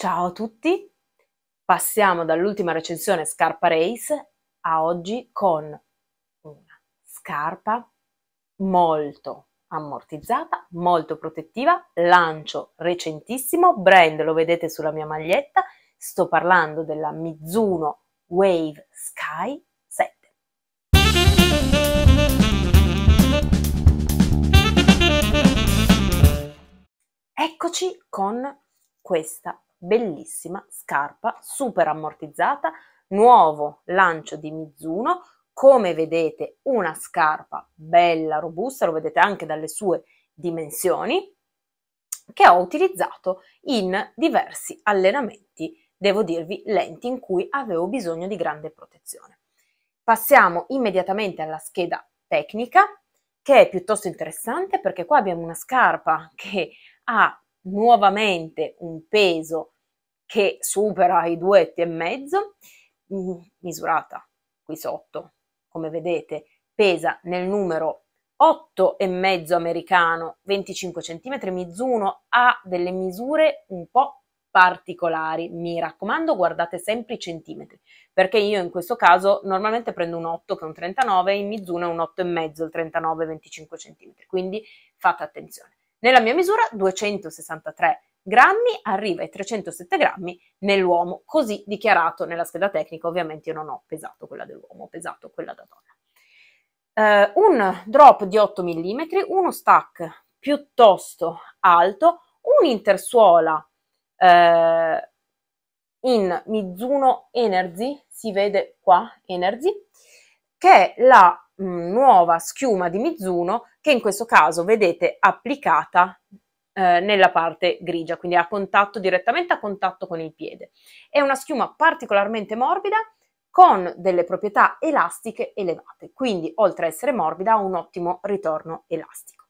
Ciao a tutti, passiamo dall'ultima recensione Scarpa Race a oggi con una scarpa molto ammortizzata, molto protettiva, lancio recentissimo, brand lo vedete sulla mia maglietta, sto parlando della Mizuno Wave Sky 7. Eccoci con questa bellissima scarpa super ammortizzata, nuovo lancio di Mizuno, come vedete una scarpa bella, robusta, lo vedete anche dalle sue dimensioni, che ho utilizzato in diversi allenamenti, devo dirvi, lenti in cui avevo bisogno di grande protezione. Passiamo immediatamente alla scheda tecnica, che è piuttosto interessante perché qua abbiamo una scarpa che ha nuovamente un peso che supera i due e mezzo, mm, misurata qui sotto, come vedete, pesa nel numero 8 e mezzo americano, 25 cm, Mizuno ha delle misure un po' particolari, mi raccomando guardate sempre i centimetri, perché io in questo caso normalmente prendo un 8 che è un 39, in Mizuno è un 8 e mezzo, il 39, 25 cm, quindi fate attenzione. Nella mia misura 263 cm, grammi arriva ai 307 grammi nell'uomo, così dichiarato nella scheda tecnica, ovviamente io non ho pesato quella dell'uomo, ho pesato quella da donna. Uh, un drop di 8 mm, uno stack piuttosto alto, un'intersuola eh, in Mizuno Energy, si vede qua Energy, che è la mh, mm, nuova schiuma di Mizuno che in questo caso vedete applicata eh, nella parte grigia, quindi a contatto direttamente a contatto con il piede. È una schiuma particolarmente morbida con delle proprietà elastiche elevate, quindi oltre a essere morbida ha un ottimo ritorno elastico.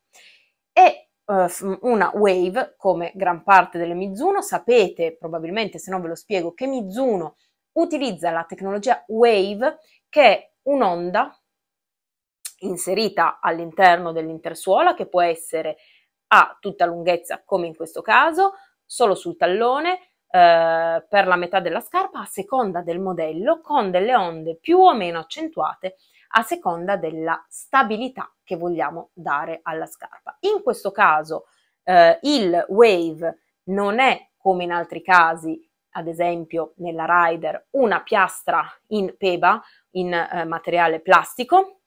È eh, una wave come gran parte delle Mizuno. Sapete probabilmente, se non ve lo spiego, che Mizuno utilizza la tecnologia wave che è un'onda inserita all'interno dell'intersuola che può essere a tutta lunghezza, come in questo caso, solo sul tallone, eh, per la metà della scarpa, a seconda del modello, con delle onde più o meno accentuate a seconda della stabilità che vogliamo dare alla scarpa. In questo caso eh, il wave non è come in altri casi, ad esempio nella rider, una piastra in peba, in eh, materiale plastico,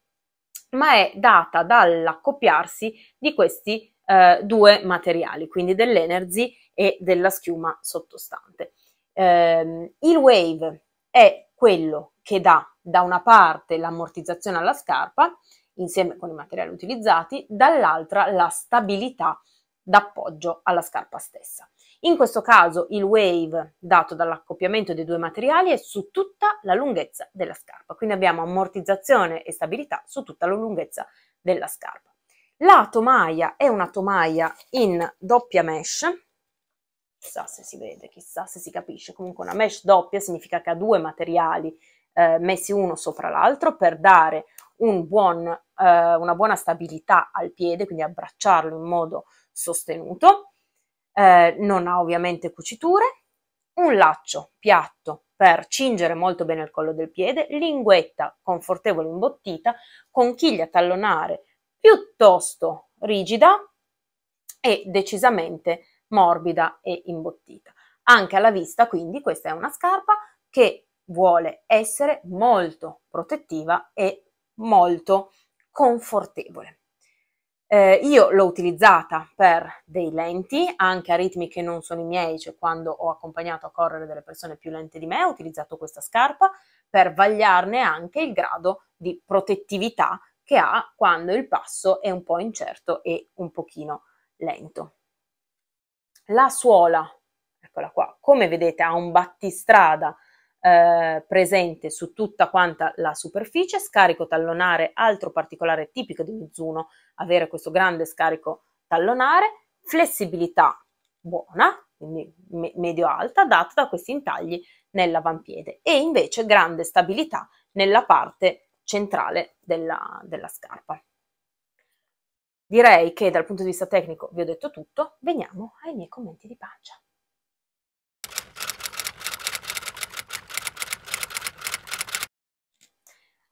ma è data dall'accoppiarsi di questi eh, due materiali, quindi dell'energy e della schiuma sottostante. Eh, il wave è quello che dà da una parte l'ammortizzazione alla scarpa insieme con i materiali utilizzati, dall'altra la stabilità d'appoggio alla scarpa stessa. In questo caso il wave dato dall'accoppiamento dei due materiali è su tutta la lunghezza della scarpa, quindi abbiamo ammortizzazione e stabilità su tutta la lunghezza della scarpa. La tomaia è una tomaia in doppia mesh, chissà se si vede, chissà se si capisce, comunque una mesh doppia significa che ha due materiali eh, messi uno sopra l'altro per dare un buon, eh, una buona stabilità al piede, quindi abbracciarlo in modo sostenuto. Eh, non ha ovviamente cuciture, un laccio piatto per cingere molto bene il collo del piede, linguetta confortevole imbottita, conchiglia tallonare piuttosto rigida e decisamente morbida e imbottita. Anche alla vista, quindi, questa è una scarpa che vuole essere molto protettiva e molto confortevole. Eh, io l'ho utilizzata per dei lenti, anche a ritmi che non sono i miei, cioè quando ho accompagnato a correre delle persone più lente di me, ho utilizzato questa scarpa per vagliarne anche il grado di protettività che ha quando il passo è un po' incerto e un pochino lento. La suola, eccola qua, come vedete ha un battistrada eh, presente su tutta quanta la superficie, scarico tallonare, altro particolare tipico di Mizuno, avere questo grande scarico tallonare, flessibilità buona, quindi medio-alta, data da questi intagli nell'avampiede e invece grande stabilità nella parte centrale della, della scarpa. Direi che dal punto di vista tecnico vi ho detto tutto, veniamo ai miei commenti di pancia.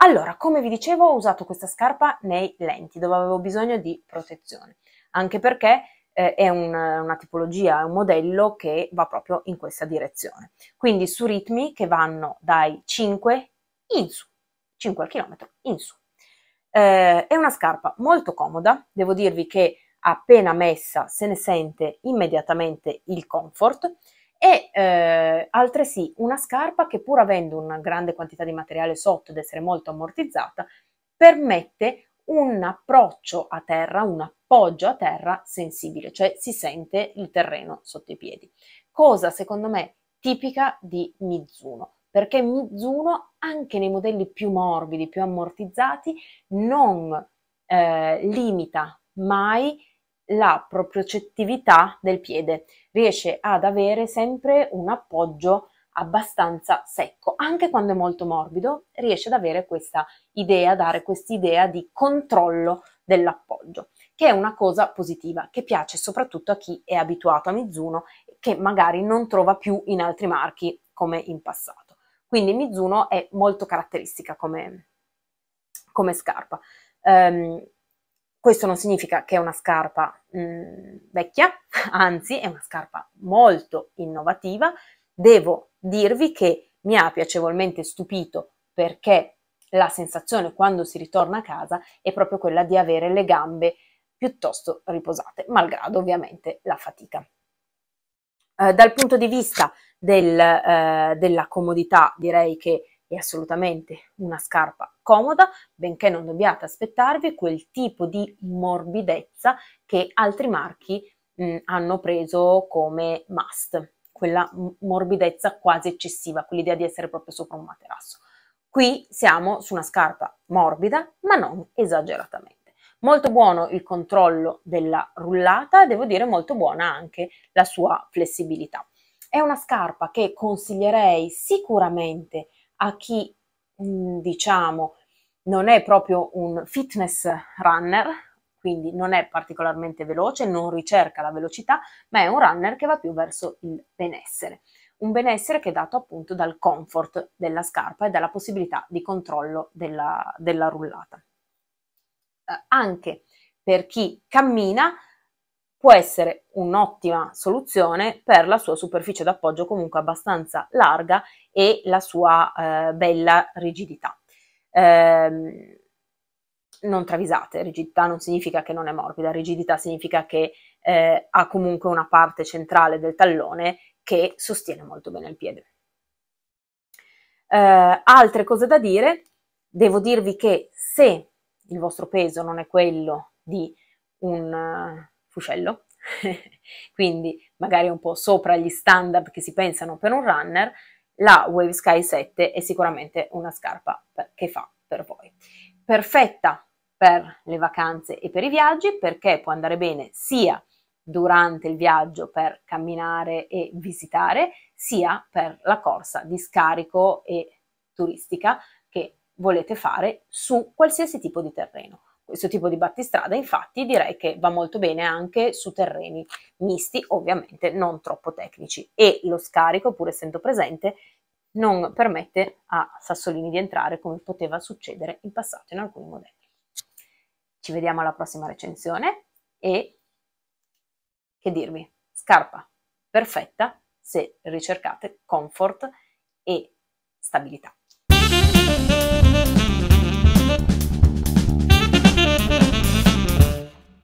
Allora, come vi dicevo, ho usato questa scarpa nei lenti, dove avevo bisogno di protezione, anche perché eh, è un, una tipologia, è un modello che va proprio in questa direzione. Quindi su ritmi che vanno dai 5 in su. 5 km in su. Eh, è una scarpa molto comoda, devo dirvi che appena messa se ne sente immediatamente il comfort e eh, altresì una scarpa che pur avendo una grande quantità di materiale sotto ed essere molto ammortizzata permette un approccio a terra, un appoggio a terra sensibile, cioè si sente il terreno sotto i piedi. Cosa secondo me tipica di Mizuno perché Mizuno anche nei modelli più morbidi, più ammortizzati, non eh, limita mai la propriocettività del piede, riesce ad avere sempre un appoggio abbastanza secco, anche quando è molto morbido, riesce ad avere questa idea, dare quest'idea di controllo dell'appoggio, che è una cosa positiva, che piace soprattutto a chi è abituato a Mizuno, che magari non trova più in altri marchi come in passato. Quindi Mizuno è molto caratteristica come, come scarpa. Um, questo non significa che è una scarpa mh, mm, vecchia, anzi è una scarpa molto innovativa. Devo dirvi che mi ha piacevolmente stupito perché la sensazione quando si ritorna a casa è proprio quella di avere le gambe piuttosto riposate, malgrado ovviamente la fatica. Eh, dal punto di vista del, eh, della comodità direi che è assolutamente una scarpa comoda, benché non dobbiate aspettarvi quel tipo di morbidezza che altri marchi mh, mm, hanno preso come must, quella morbidezza quasi eccessiva, quell'idea di essere proprio sopra un materasso. Qui siamo su una scarpa morbida, ma non esageratamente. Molto buono il controllo della rullata, devo dire molto buona anche la sua flessibilità. È una scarpa che consiglierei sicuramente a chi, mm, diciamo, non è proprio un fitness runner, quindi non è particolarmente veloce, non ricerca la velocità, ma è un runner che va più verso il benessere. Un benessere che è dato appunto dal comfort della scarpa e dalla possibilità di controllo della, della rullata. Eh, anche per chi cammina può essere un'ottima soluzione per la sua superficie d'appoggio comunque abbastanza larga e la sua eh, bella rigidità. Ehm, non travisate, rigidità non significa che non è morbida, rigidità significa che eh, ha comunque una parte centrale del tallone che sostiene molto bene il piede. Eh, altre cose da dire, devo dirvi che se il vostro peso non è quello di un eh, fuscello, quindi magari un po' sopra gli standard che si pensano per un runner, la Wave Sky 7 è sicuramente una scarpa per, che fa per voi. Perfetta per le vacanze e per i viaggi perché può andare bene sia durante il viaggio per camminare e visitare, sia per la corsa di scarico e turistica volete fare su qualsiasi tipo di terreno. Questo tipo di battistrada infatti direi che va molto bene anche su terreni misti, ovviamente non troppo tecnici e lo scarico, pur essendo presente, non permette a Sassolini di entrare come poteva succedere in passato in alcuni modelli. Ci vediamo alla prossima recensione e che dirvi, scarpa perfetta se ricercate comfort e stabilità.